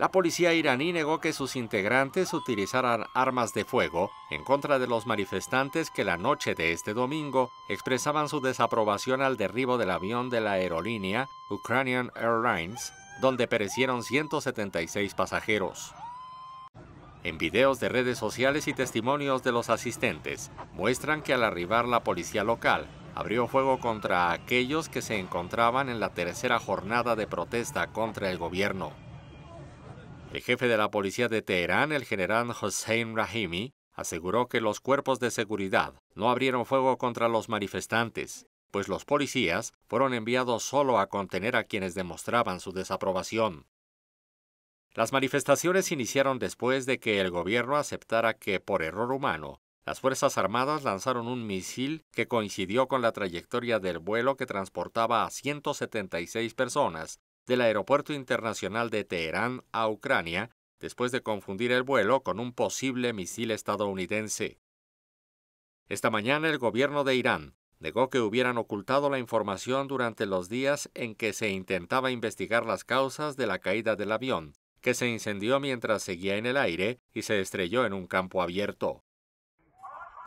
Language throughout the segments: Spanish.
La policía iraní negó que sus integrantes utilizaran armas de fuego en contra de los manifestantes que la noche de este domingo expresaban su desaprobación al derribo del avión de la aerolínea Ukrainian Airlines, donde perecieron 176 pasajeros. En videos de redes sociales y testimonios de los asistentes, muestran que al arribar la policía local abrió fuego contra aquellos que se encontraban en la tercera jornada de protesta contra el gobierno. El jefe de la policía de Teherán, el general Hossein Rahimi, aseguró que los cuerpos de seguridad no abrieron fuego contra los manifestantes, pues los policías fueron enviados solo a contener a quienes demostraban su desaprobación. Las manifestaciones iniciaron después de que el gobierno aceptara que, por error humano, las Fuerzas Armadas lanzaron un misil que coincidió con la trayectoria del vuelo que transportaba a 176 personas del Aeropuerto Internacional de Teherán a Ucrania después de confundir el vuelo con un posible misil estadounidense. Esta mañana el gobierno de Irán negó que hubieran ocultado la información durante los días en que se intentaba investigar las causas de la caída del avión, que se incendió mientras seguía en el aire y se estrelló en un campo abierto.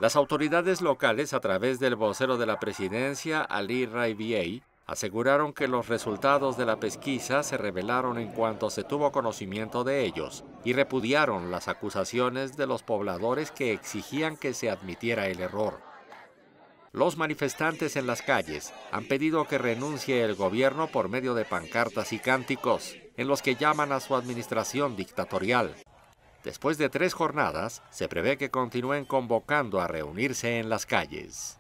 Las autoridades locales, a través del vocero de la presidencia, Ali Raibiei, aseguraron que los resultados de la pesquisa se revelaron en cuanto se tuvo conocimiento de ellos y repudiaron las acusaciones de los pobladores que exigían que se admitiera el error. Los manifestantes en las calles han pedido que renuncie el gobierno por medio de pancartas y cánticos en los que llaman a su administración dictatorial. Después de tres jornadas, se prevé que continúen convocando a reunirse en las calles.